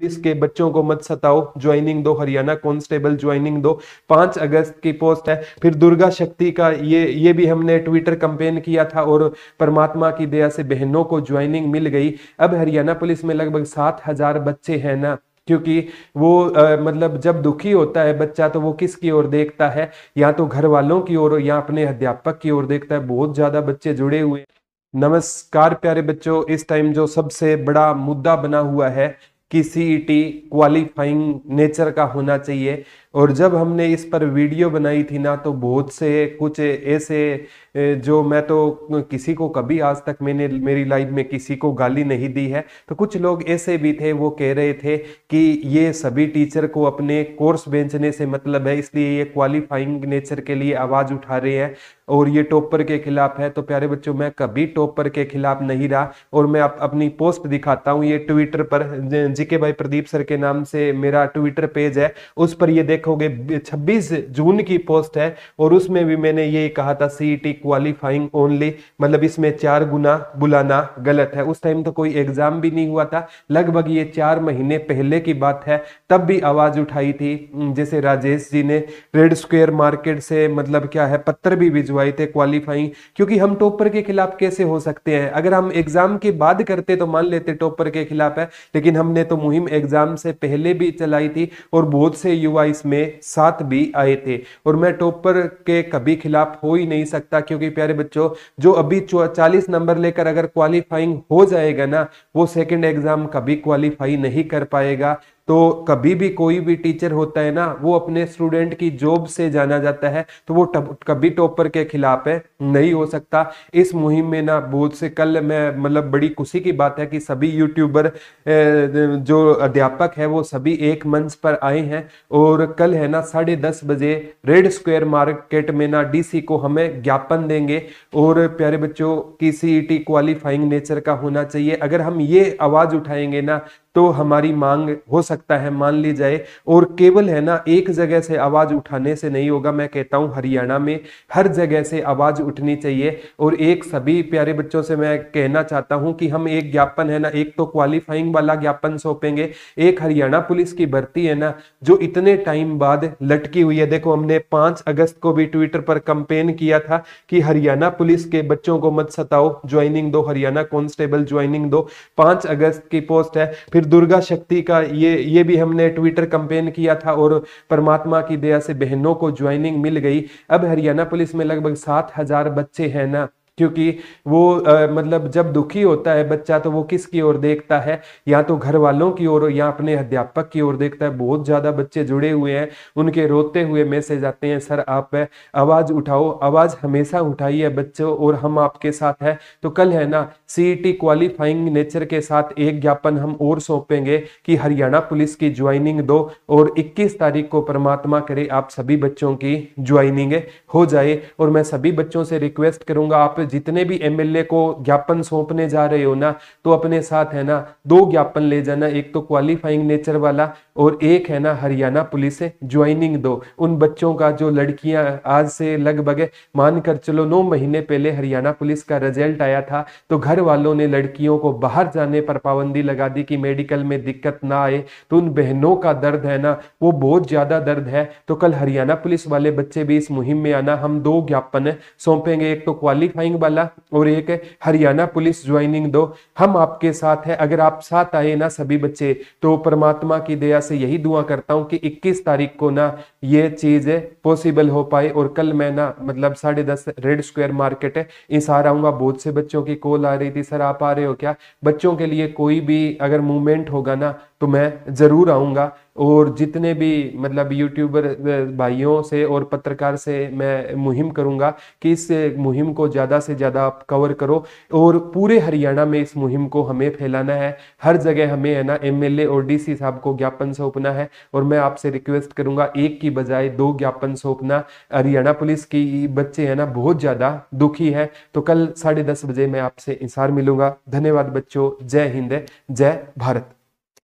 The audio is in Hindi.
पुलिस के बच्चों को मत सताओ ज्वाइनिंग दो हरियाणा कांस्टेबल ज्वाइनिंग दो पांच अगस्त की पोस्ट है फिर दुर्गा शक्ति का ये ये भी हमने ट्विटर कंपेन किया था और परमात्मा की दया से बहनों को ज्वाइनिंग मिल गई अब हरियाणा पुलिस में लगभग सात हजार बच्चे हैं ना क्योंकि वो आ, मतलब जब दुखी होता है बच्चा तो वो किसकी ओर देखता है या तो घर वालों की ओर या अपने अध्यापक की ओर देखता है बहुत ज्यादा बच्चे जुड़े हुए नमस्कार प्यारे बच्चों इस टाइम जो सबसे बड़ा मुद्दा बना हुआ है कि सी क्वालिफाइंग नेचर का होना चाहिए और जब हमने इस पर वीडियो बनाई थी ना तो बहुत से कुछ ऐसे जो मैं तो किसी को कभी आज तक मैंने मेरी लाइफ में किसी को गाली नहीं दी है तो कुछ लोग ऐसे भी थे वो कह रहे थे कि ये सभी टीचर को अपने कोर्स बेचने से मतलब है इसलिए ये क्वालिफाइंग नेचर के लिए आवाज़ उठा रहे हैं और ये टॉपर के खिलाफ है तो प्यारे बच्चों मैं कभी टॉपर के खिलाफ नहीं रहा और मैं आप अपनी पोस्ट दिखाता हूँ ये ट्विटर पर जी के भाई प्रदीप सर के नाम से मेरा ट्विटर पेज है उस पर ये देख देखोगे 26 जून की पोस्ट है और उसमें भी मैंने ये कहा था सीईटी क्वालिफाइंग ओनली मतलब इसमें चार गुना बुलाना गलत है उस टाइम तो कोई एग्जाम भी नहीं हुआ था लगभग ये चार महीने पहले की बात है तब भी आवाज उठाई थी जैसे राजेश जी ने रेड स्क्वेयर मार्केट से मतलब क्या है पत्र भी भिजवाए थे क्वालिफाइंग क्योंकि हम टॉपर के खिलाफ कैसे हो सकते हैं अगर हम एग्जाम के बाद करते तो मान लेते टॉपर के खिलाफ है लेकिन हमने तो मुहिम एग्जाम से पहले भी चलाई थी और बहुत से युवा इसमें में साथ भी आए थे और मैं टॉपर के कभी खिलाफ हो ही नहीं सकता क्योंकि प्यारे बच्चों जो अभी चालीस नंबर लेकर अगर क्वालिफाइंग हो जाएगा ना वो सेकेंड एग्जाम कभी क्वालिफाई नहीं कर पाएगा तो कभी भी कोई भी टीचर होता है ना वो अपने स्टूडेंट की जॉब से जाना जाता है तो वो टब, कभी टॉपर के खिलाफ है नहीं हो सकता इस मुहिम में ना बहुत से कल मैं मतलब बड़ी खुशी की बात है कि सभी यूट्यूबर जो अध्यापक है वो सभी एक मंच पर आए हैं और कल है ना साढ़े दस बजे रेड स्क्वायर मार्केट में ना डी को हमें ज्ञापन देंगे और प्यारे बच्चों की सीईटी क्वालिफाइंग नेचर का होना चाहिए अगर हम ये आवाज उठाएंगे ना तो हमारी मांग हो सकता है मान ली जाए और केवल है ना एक जगह से आवाज उठाने से नहीं होगा मैं कहता हूं हरियाणा में हर जगह से आवाज उठनी चाहिए और एक सभी प्यारे बच्चों से मैं कहना चाहता हूं कि हम एक ज्ञापन है ना एक तो क्वालिफाइंग वाला ज्ञापन सौंपेंगे एक हरियाणा पुलिस की भर्ती है ना जो इतने टाइम बाद लटकी हुई है देखो हमने पांच अगस्त को भी ट्विटर पर कंपेन किया था कि हरियाणा पुलिस के बच्चों को मत सताओ ज्वाइनिंग दो हरियाणा कॉन्स्टेबल ज्वाइनिंग दो पांच अगस्त की पोस्ट है फिर फिर दुर्गा शक्ति का ये ये भी हमने ट्विटर कंपेन किया था और परमात्मा की दया से बहनों को ज्वाइनिंग मिल गई अब हरियाणा पुलिस में लगभग सात हजार बच्चे हैं ना क्योंकि वो आ, मतलब जब दुखी होता है बच्चा तो वो किसकी ओर देखता है या तो घर वालों की ओर या अपने अध्यापक की ओर देखता है बहुत ज़्यादा बच्चे जुड़े हुए हैं उनके रोते हुए मैसेज आते हैं सर आप आवाज़ उठाओ आवाज़ हमेशा उठाइए बच्चों और हम आपके साथ है तो कल है ना सी क्वालिफाइंग नेचर के साथ एक ज्ञापन हम और सौंपेंगे कि हरियाणा पुलिस की ज्वाइनिंग दो और इक्कीस तारीख को परमात्मा करे आप सभी बच्चों की ज्वाइनिंग हो जाए और मैं सभी बच्चों से रिक्वेस्ट करूंगा आप जितने भी एमएलए को ज्ञापन सौंपने जा रहे हो ना तो अपने साथ है ना दो ज्ञापन ले जाना एक तो क्वालिफाइंग नेचर वाला और एक है ना हरियाणा पुलिस से ज्वाइनिंग दो उन बच्चों का जो लड़कियां आज से लगभग कर चलो नौ महीने पहले हरियाणा पुलिस का रिजल्ट आया था तो घर वालों ने लड़कियों को बाहर जाने पर पाबंदी लगा दी कि मेडिकल में दिक्कत ना आए तो उन बहनों का दर्द है ना वो बहुत ज्यादा दर्द है तो कल हरियाणा पुलिस वाले बच्चे भी इस मुहिम में आना हम दो ज्ञापन सौंपेंगे एक तो क्वालिफाइंग वाला और एक हरियाणा पुलिस ज्वाइनिंग दो हम आपके साथ है अगर आप साथ आए ना सभी बच्चे तो परमात्मा की दया से यही दुआ करता हूँ कि 21 तारीख को ना ये चीज पॉसिबल हो पाए और कल मैं ना मतलब साढ़े दस रेड स्क्वायर मार्केट है इसार आऊंगा बहुत से बच्चों की कॉल आ रही थी सर आप आ रहे हो क्या बच्चों के लिए कोई भी अगर मूवमेंट होगा ना तो मैं ज़रूर आऊँगा और जितने भी मतलब यूट्यूबर भाइयों से और पत्रकार से मैं मुहिम करूँगा कि इस मुहिम को ज़्यादा से ज़्यादा आप कवर करो और पूरे हरियाणा में इस मुहिम को हमें फैलाना है हर जगह हमें है ना एमएलए और डीसी साहब को ज्ञापन सौंपना है और मैं आपसे रिक्वेस्ट करूँगा एक की बजाय दो ज्ञापन सौंपना हरियाणा पुलिस की बच्चे है ना बहुत ज़्यादा दुखी है तो कल साढ़े दस बजे मैं आपसे इंसार मिलूंगा धन्यवाद बच्चों जय हिंद जय भारत